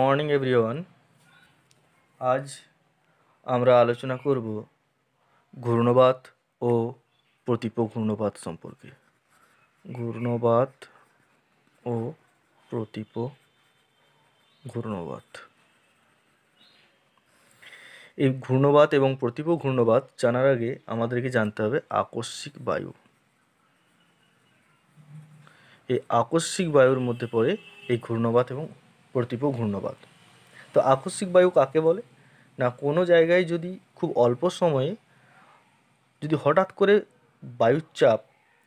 morning everyone আজ আমরা আলোচনা করব ঘূর্ণবাত ও ঘূর্ণবাত সম্পর্কে ঘূর্ণবাত ও প্রতিপ ঘূর্ণবাত এই ঘূর্ণবাত এবং প্রতিপ ঘূর্ণবাত জানার আগে আমাদেরকে জানতে হবে আকস্মিক বায়ু এই আকস্মিক বায়ুর মধ্যে পড়ে এই ঘূর্ণবাত এবং প্রতীপ ঘূর্ণবাদ তো আকস্মিক বায়ু কাকে বলে না কোনো জায়গায় যদি খুব অল্প সময়ে যদি হঠাৎ করে বায়ুর চাপ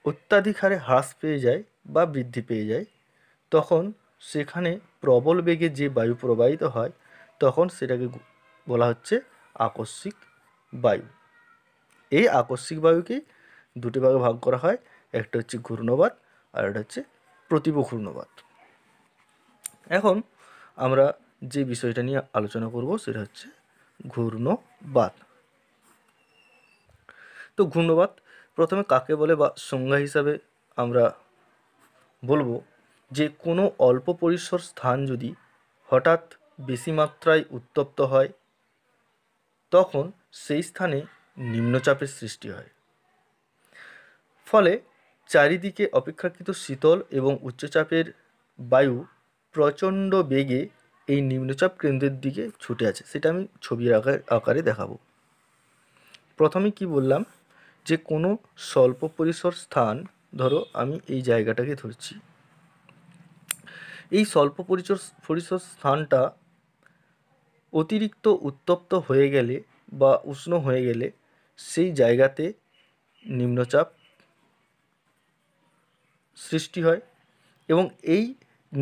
অত্যাধিক হারে হ্রাস পেয়ে যায় বা বৃদ্ধি পেয়ে যায় তখন সেখানে প্রবল বেগে যে বায়ু প্রবাহিত হয় তখন সেটাকে বলা হচ্ছে আকস্মিক বায়ু এই আকস্মিক বায়ুকে দুটি ভাগে ভাগ করা হয় একটা হচ্ছে ঘূর্ণবাদ আর একটা হচ্ছে প্রতিপ ঘূর্ণবাদ এখন আমরা যে বিষয়টা নিয়ে আলোচনা করব সেটা হচ্ছে ঘূর্ণবাদ তো ঘূর্ণবাদ প্রথমে কাকে বলে বা সংজ্ঞা হিসাবে আমরা বলবো যে কোনো অল্প পরিসর স্থান যদি হঠাৎ বেশি মাত্রায় উত্তপ্ত হয় তখন সেই স্থানে নিম্নচাপের সৃষ্টি হয় ফলে চারিদিকে অপেক্ষাকৃত শীতল এবং উচ্চচাপের বায়ু প্রচণ্ড বেগে এই নিম্নচাপ কেন্দ্রের দিকে ছুটে আছে সেটা আমি ছবির আকার আকারে দেখাবো প্রথমে কি বললাম যে কোনো স্বল্প পরিসর স্থান ধরো আমি এই জায়গাটাকে ধরছি এই স্বল্প পরিচর পরিসর স্থানটা অতিরিক্ত উত্তপ্ত হয়ে গেলে বা উষ্ণ হয়ে গেলে সেই জায়গাতে নিম্নচাপ সৃষ্টি হয় এবং এই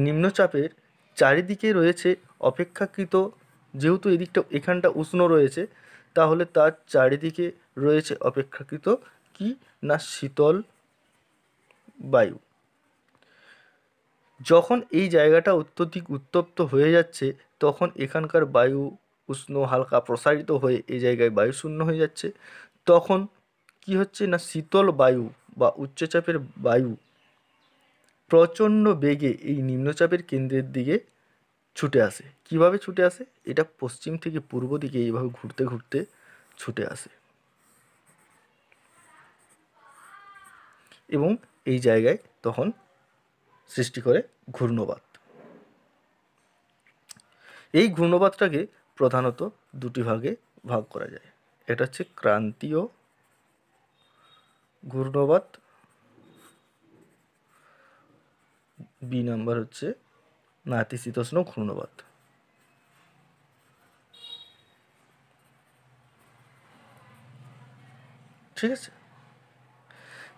নিম্নচাপের চারিদিকে রয়েছে অপেক্ষাকৃত যেহেতু এদিকটা এখানটা উষ্ণ রয়েছে তাহলে তার চারিদিকে রয়েছে অপেক্ষাকৃত কি না শীতল বায়ু যখন এই জায়গাটা অত্যধিক উত্তপ্ত হয়ে যাচ্ছে তখন এখানকার বায়ু উষ্ণ হালকা প্রসারিত হয়ে এই জায়গায় বায়ু শূন্য হয়ে যাচ্ছে তখন কি হচ্ছে না শীতল বায়ু বা উচ্চচাপের বায়ু প্রচণ্ড বেগে এই নিম্নচাপের কেন্দ্রের দিকে ছুটে আসে কিভাবে ছুটে আসে এটা পশ্চিম থেকে পূর্ব দিকে এইভাবে ঘুরতে ঘুরতে ছুটে আসে এবং এই জায়গায় তখন সৃষ্টি করে ঘূর্ণবাদ এই ঘূর্ণবাদটাকে প্রধানত দুটি ভাগে ভাগ করা যায় এটা হচ্ছে ক্রান্তীয় ঘূর্ণবাদ বি নাম্বার হচ্ছে নাতিশীতোষ্ণ ঘূর্ণবাদ ঠিক আছে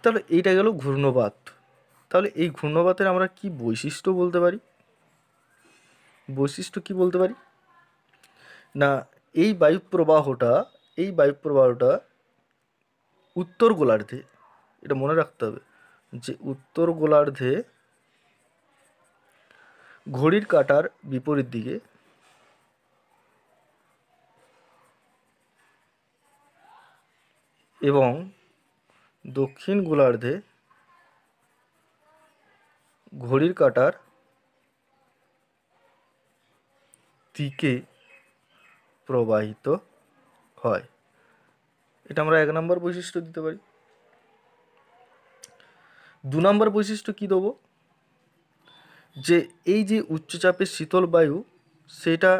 তাহলে এইটা গেল ঘূর্ণবাত তাহলে এই ঘূর্ণবাতের আমরা কি বৈশিষ্ট্য বলতে পারি বৈশিষ্ট্য কি বলতে পারি না এই বায়ুপ্রবাহটা এই বায়ুপ্রবাহটা উত্তর গোলার্ধে এটা মনে রাখতে হবে যে উত্তর গোলার্ধে ঘড়ির কাটার বিপরীত দিকে এবং দক্ষিণ গোলার্ধে ঘড়ির কাটার দিকে প্রবাহিত হয় এটা আমরা এক নম্বর বৈশিষ্ট্য দিতে পারি দু নম্বর বৈশিষ্ট্য কী দেবো যে এই যে উচ্চচাপের শীতল বায়ু সেটা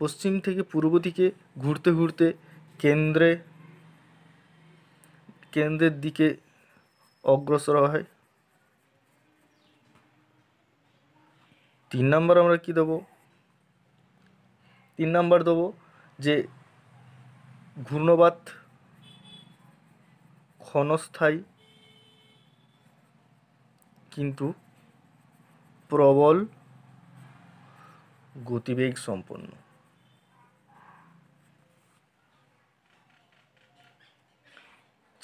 পশ্চিম থেকে পূর্ব দিকে ঘুরতে ঘুরতে কেন্দ্রে কেন্দ্রের দিকে অগ্রসর হয় তিন নাম্বার আমরা কি দেবো তিন নাম্বার দেবো যে ঘূর্ণবাত ক্ষণস্থায়ী কিন্তু প্রবল গতিবেগ সম্পন্ন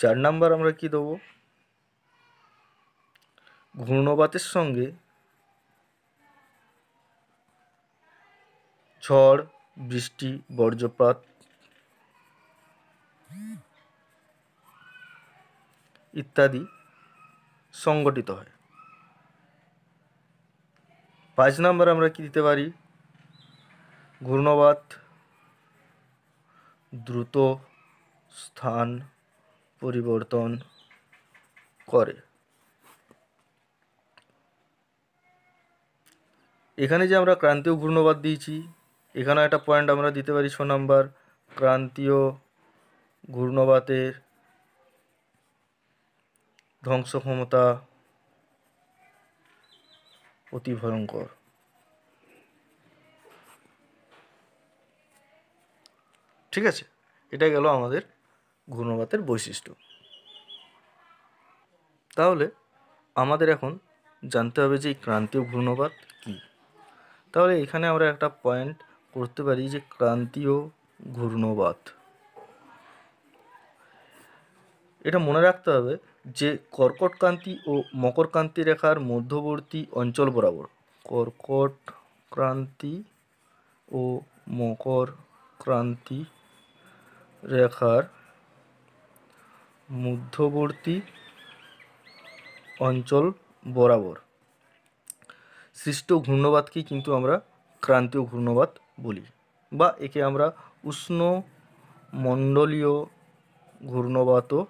চার নাম্বার আমরা কি দেব ঘূর্ণবাতের সঙ্গে ঝড় বৃষ্টি বর্জ্যপাত ইত্যাদি সংগঠিত হয় পাঁচ নম্বর আমরা কি দিতে পারি ঘূর্ণবাদ দ্রুত স্থান পরিবর্তন করে এখানে যে আমরা ক্রান্তীয় ঘূর্ণবাদ দিয়েছি এখানে একটা পয়েন্ট আমরা দিতে পারি ছ নম্বর ক্রান্তীয় ঘূর্ণবাতের ধ্বংস ক্ষমতা অতি ভয়ঙ্কর ঠিক আছে এটা গেল আমাদের ঘূর্ণবাতের বৈশিষ্ট্য তাহলে আমাদের এখন জানতে হবে যে ক্রান্তীয় ঘূর্ণবাত কী তাহলে এখানে আমরা একটা পয়েন্ট করতে পারি যে ক্রান্তীয় ঘূর্ণবাত এটা মনে রাখতে হবে যে কর্কটক্রান্তি ও মকরক্রান্তি রেখার মধ্যবর্তী অঞ্চল বরাবর কর্কটক্রান্তি ও মকরক্রান্তি রেখার মধ্যবর্তী অঞ্চল বরাবর সৃষ্ট ঘূর্ণবাদকে কিন্তু আমরা ক্রান্তীয় ঘূর্ণবাদ বলি বা একে আমরা উষ্ণ মণ্ডলীয় ঘূর্ণবাতও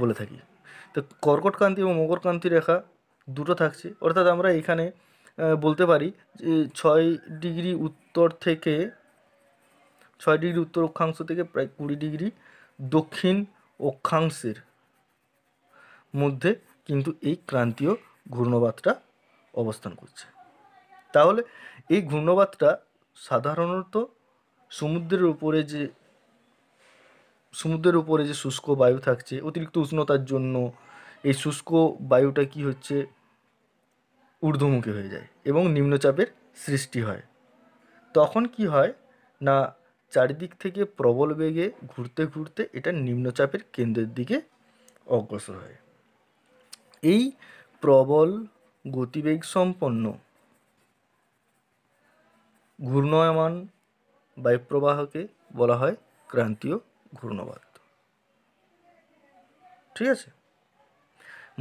বলে থাকি তো কর্কটক্রান্তি এবং মকরকান্তি রেখা দুটো থাকছে অর্থাৎ আমরা এখানে বলতে পারি যে ছয় ডিগ্রি উত্তর থেকে ছয় ডিগ্রি উত্তর অক্ষাংশ থেকে প্রায় কুড়ি ডিগ্রি দক্ষিণ অক্ষাংশের মধ্যে কিন্তু এই ক্রান্তীয় ঘূর্ণবাতটা অবস্থান করছে তাহলে এই ঘূর্ণবাতটা সাধারণত সমুদ্রের উপরে যে সমুদ্রের উপরে যে শুষ্ক বায়ু থাকছে অতিরিক্ত উষ্ণতার জন্য এই শুষ্ক বায়ুটা কি হচ্ছে ঊর্ধ্বমুখী হয়ে যায় এবং নিম্নচাপের সৃষ্টি হয় তখন কি হয় না চারিদিক থেকে প্রবল বেগে ঘুরতে ঘুরতে এটা নিম্নচাপের কেন্দ্রের দিকে অগ্রসর হয় এই প্রবল গতিবেগ সম্পন্ন ঘূর্ণয়মান বায়ুপ্রবাহকে বলা হয় ক্রান্তীয় ঘূর্ণবাদ ঠিক আছে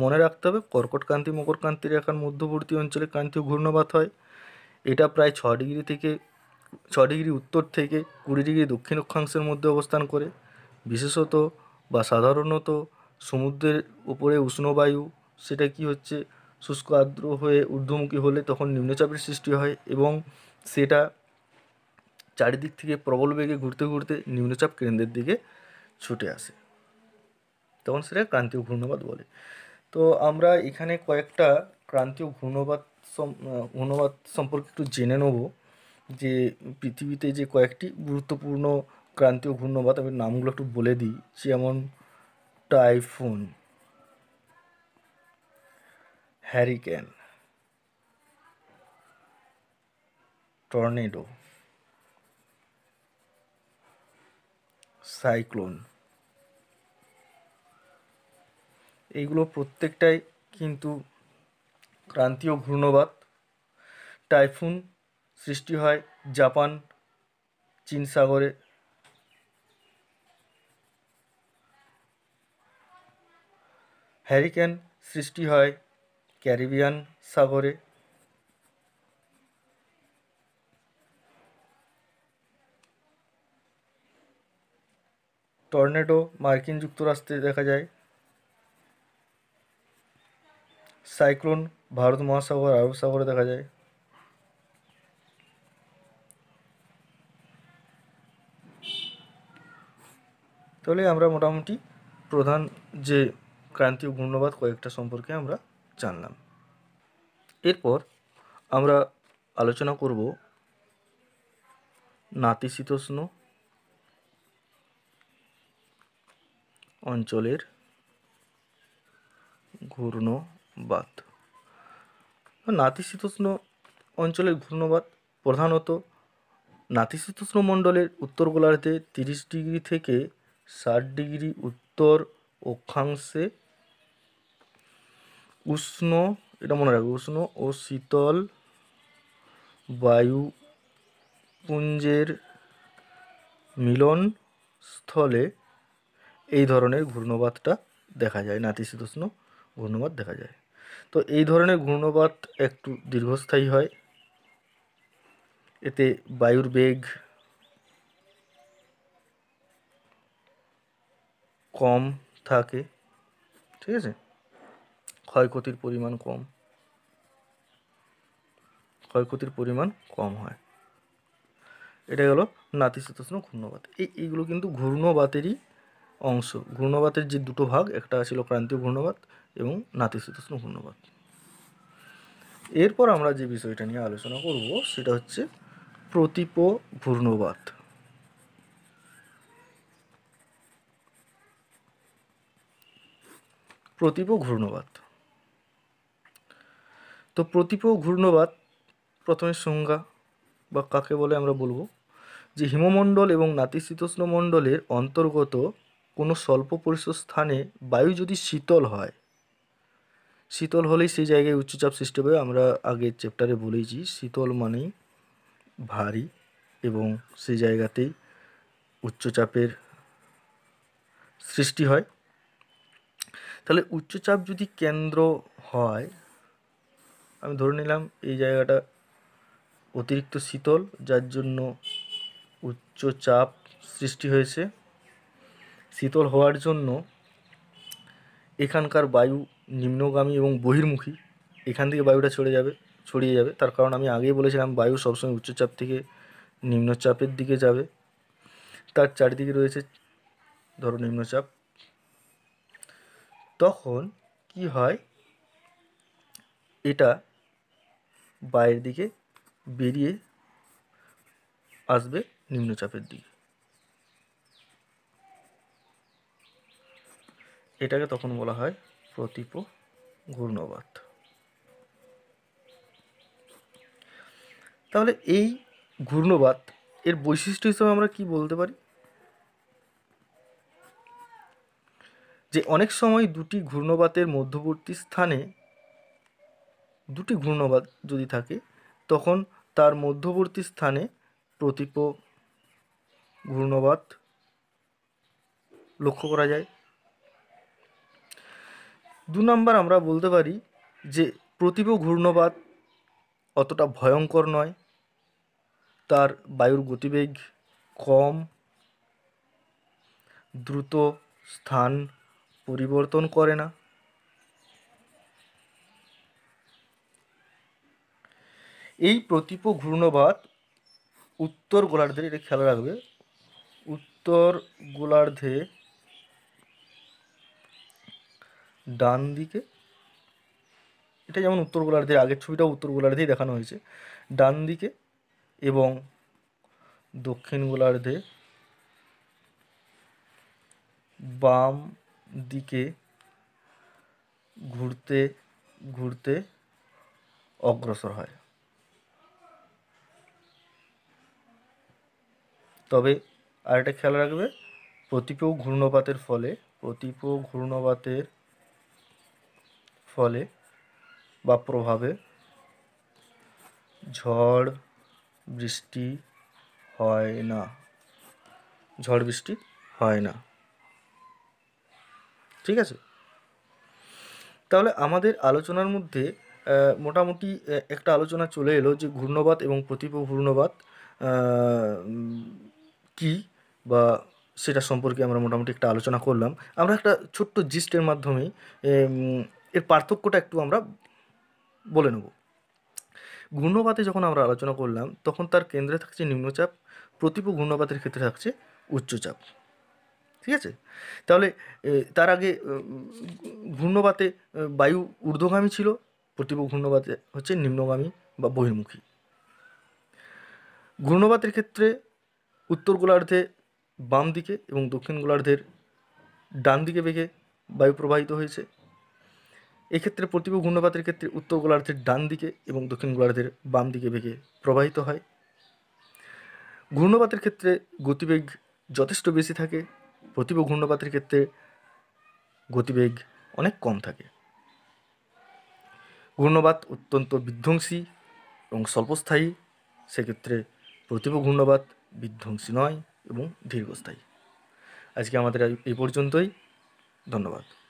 মনে রাখতে হবে কর্কটকান্তি মকরকান্তি এখন মধ্যবর্তী অঞ্চলে কান্তীয় ঘূর্ণবাদ হয় এটা প্রায় ছ ডিগ্রি থেকে ছ ডিগ্রি উত্তর থেকে কুড়ি ডিগ্রি দক্ষিণ অক্ষাংশের মধ্যে অবস্থান করে বিশেষত বা সাধারণত সমুদ্রের উপরে উষ্ণবায়ু সেটা কি হচ্ছে শুষ্ক আর্দ্র হয়ে ঊর্ধ্বমুখী হলে তখন নিম্নচাপের সৃষ্টি হয় এবং সেটা চারিদিক থেকে প্রবল বেগে ঘুরতে ঘুরতে নিম্নচাপ কেন্দ্রের দিকে ছুটে আসে তখন সেটা ক্রান্তীয় ঘূর্ণবাদ বলে তো আমরা এখানে কয়েকটা ক্রান্তীয় ঘূর্ণবাদ ঘূর্ণবাদ সম্পর্কে একটু জেনে নেব যে পৃথিবীতে যে কয়েকটি গুরুত্বপূর্ণ ক্রান্তীয় ঘূর্ণবাদ আমি নামগুলো একটু বলে দিই যেমন টাইফুন হ্যারিকেন টর্নেডো সাইক্লোন এইগুলো প্রত্যেকটাই কিন্তু ক্রান্তীয় ঘূর্ণবাদ টাইফুন সৃষ্টি হয় জাপান চীন সাগরে হ্যারিকেন সৃষ্টি হয় ক্যারিবিয়ান সাগরে টর্নেডো মার্কিন যুক্তরাষ্ট্রে দেখা যায় সাইক্লোন ভারত মহাসাগর আরব সাগরে দেখা যায় তাহলে আমরা মোটামুটি প্রধান যে ক্রান্তীয় ঘূর্ণবাদ কয়েকটা সম্পর্কে আমরা জানলাম এরপর আমরা আলোচনা করব নাতিশীতোষ্ণ অঞ্চলের ঘূর্ণবাত নাতিশীতোষ্ণ অঞ্চলের ঘূর্ণবাত প্রধানত নাতিশীতোষ্ণ মণ্ডলের উত্তর গোলার্ধে তিরিশ ডিগ্রি থেকে ষাট ডিগ্রি উত্তর অক্ষাংশে উষ্ণ এটা মনে রাখবে উষ্ণ ও শীতল বায়ুপুঞ্জের মিলনস্থলে এই ধরনের ঘূর্ণবাতটা দেখা যায় নাতিশীতোষ্ণ ঘূর্ণবাত দেখা যায় তো এই ধরনের ঘূর্ণবাত একটু দীর্ঘস্থায়ী হয় এতে বায়ুর বেগ কম থাকে ঠিক আছে ক্ষয়ক্ষতির পরিমাণ কম ক্ষয়ক্ষতির পরিমাণ কম হয় এটা গেল নাতিশীতোষ্ণ ঘূর্ণবাত এই এইগুলো কিন্তু ঘূর্ণবাতেরই অংশ ঘূর্ণবাতের যে দুটো ভাগ একটা ছিল ক্রান্তীয় ঘূর্ণবাত এবং নাতিশীতোষ্ণ ঘূর্ণবাত এরপর আমরা যে বিষয়টা নিয়ে আলোচনা করব সেটা হচ্ছে প্রতীপ ঘূর্ণবাত প্রতীপ ঘূর্ণবাত তো প্রতীপ ঘূর্ণবাত প্রথমে সংজ্ঞা বা কাকে বলে আমরা বলবো যে হিমমণ্ডল এবং নাতিশীতোষ্ণ মণ্ডলের অন্তর্গত কোনো স্বল্প পরিসর স্থানে বায়ু যদি শীতল হয় শীতল হলেই সেই জায়গায় উচ্চচাপ সৃষ্টি হবে আমরা আগের চ্যাপ্টারে বলেছি শীতল মানেই ভারী এবং সেই জায়গাতেই উচ্চচাপের সৃষ্টি হয় তাহলে উচ্চচাপ যদি কেন্দ্র হয় আমি ধরে নিলাম এই জায়গাটা অতিরিক্ত শীতল যার জন্য উচ্চচাপ সৃষ্টি হয়েছে শীতল হওয়ার জন্য এখানকার বায়ু নিম্নগামী এবং বহির্মুখী এখান থেকে বায়ুটা চলে যাবে ছড়িয়ে যাবে তার কারণ আমি আগেই বলেছিলাম বায়ু সবসময় উচ্চচাপ থেকে নিম্নচাপের দিকে যাবে তার চারিদিকে রয়েছে ধরো নিম্নচাপ তখন কি হয় এটা বাইরের দিকে বেরিয়ে আসবে নিম্নচাপের দিকে এটাকে তখন বলা হয় প্রতীপ ঘূর্ণবাদ তাহলে এই ঘূর্ণবাদ এর বৈশিষ্ট্য হিসেবে আমরা কি বলতে পারি যে অনেক সময় দুটি ঘূর্ণবাতের মধ্যবর্তী স্থানে দুটি ঘূর্ণবাদ যদি থাকে তখন তার মধ্যবর্তী স্থানে প্রতীপ ঘূর্ণবাদ লক্ষ্য করা যায় দু নম্বর আমরা বলতে পারি যে প্রতিভ ঘূর্ণবাদ অতটা ভয়ঙ্কর নয় তার বায়ুর গতিবেগ কম দ্রুত স্থান পরিবর্তন করে না এই প্রতীপ ঘূর্ণবাদ উত্তর গোলার্ধে এটা খেয়াল রাখবে উত্তর গোলার্ধে ডান দিকে এটা যেমন উত্তর গোলার্ধের আগের ছবিটা উত্তর গোলার্ধেই দেখানো হয়েছে ডান দিকে এবং দক্ষিণ গোলার্ধে বাম দিকে ঘুরতে ঘুরতে অগ্রসর হয় তবে আর একটা খেয়াল রাখবে প্রতিপেয় ঘূর্ণপাতের ফলে প্রতিপেয় ঘূর্ণপাতের ফলে বা প্রভাবে ঝড় বৃষ্টি হয় না ঝড় বৃষ্টি হয় না ঠিক আছে তাহলে আমাদের আলোচনার মধ্যে মোটামুটি একটা আলোচনা চলে এলো যে ঘূর্ণবাদ এবং প্রতিপ ঘূর্ণবাদ কি বা সেটা সম্পর্কে আমরা মোটামুটি একটা আলোচনা করলাম আমরা একটা ছোট্ট জিস্টের মাধ্যমে এর পার্থক্যটা একটু আমরা বলে নেব ঘূর্ণপাতে যখন আমরা আলোচনা করলাম তখন তার কেন্দ্রে থাকছে নিম্নচাপ প্রতিপ ঘূর্ণপাতের ক্ষেত্রে থাকছে উচ্চচাপ ঠিক আছে তাহলে তার আগে ঘূর্ণপাতে বায়ু ঊর্ধ্বগামী ছিল প্রতিপ ঘূর্ণপাতে হচ্ছে নিম্নগামী বা বহির্মুখী ঘূর্ণপাতের ক্ষেত্রে উত্তর গোলার্ধে বাম দিকে এবং দক্ষিণ গোলার্ধের ডান দিকে বেগে বায়ু প্রবাহিত হয়েছে এক্ষেত্রে প্রতিকূল ঘূর্ণপাতের ক্ষেত্রে উত্তর গোলার্ধের ডান দিকে এবং দক্ষিণ গোলার্ধের বাম দিকে বেগে প্রবাহিত হয় ঘূর্ণপাতের ক্ষেত্রে গতিবেগ যথেষ্ট বেশি থাকে প্রতিভ ঘূর্ণপাতের ক্ষেত্রে গতিবেগ অনেক কম থাকে ঘূর্ণপাত অত্যন্ত বিধ্বংসী এবং স্বল্পস্থায়ী সেক্ষেত্রে প্রতিভ ঘূর্ণপাত বিধ্বংসী নয় এবং দীর্ঘস্থায়ী আজকে আমাদের এই পর্যন্তই ধন্যবাদ